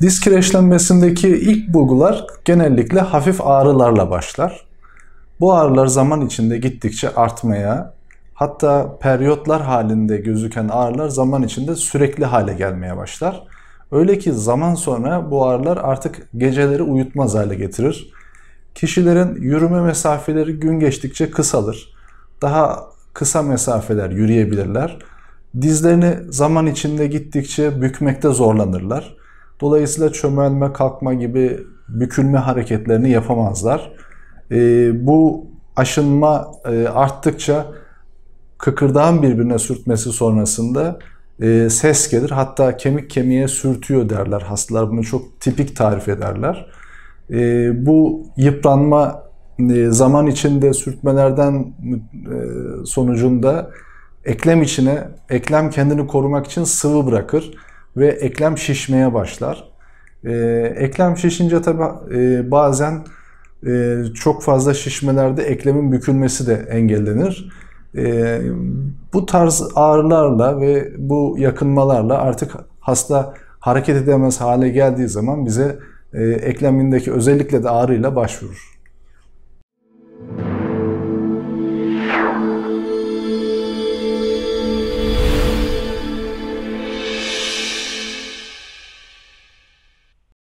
Diz kireçlenmesindeki ilk bulgular genellikle hafif ağrılarla başlar. Bu ağrılar zaman içinde gittikçe artmaya, hatta periyotlar halinde gözüken ağrılar zaman içinde sürekli hale gelmeye başlar. Öyle ki zaman sonra bu ağrılar artık geceleri uyutmaz hale getirir. Kişilerin yürüme mesafeleri gün geçtikçe kısalır. Daha kısa mesafeler yürüyebilirler. Dizlerini zaman içinde gittikçe bükmekte zorlanırlar. Dolayısıyla çömelme, kalkma gibi bükülme hareketlerini yapamazlar. E, bu aşınma e, arttıkça kıkırdağın birbirine sürtmesi sonrasında e, ses gelir. Hatta kemik kemiğe sürtüyor derler. Hastalar bunu çok tipik tarif ederler. E, bu yıpranma e, zaman içinde sürtmelerden e, sonucunda eklem içine, eklem kendini korumak için sıvı bırakır ve eklem şişmeye başlar. E, eklem şişince tabi e, bazen e, çok fazla şişmelerde eklemin bükülmesi de engellenir. E, bu tarz ağrılarla ve bu yakınmalarla artık hasta hareket edemez hale geldiği zaman bize e, eklemindeki özellikle de ağrıyla başvurur.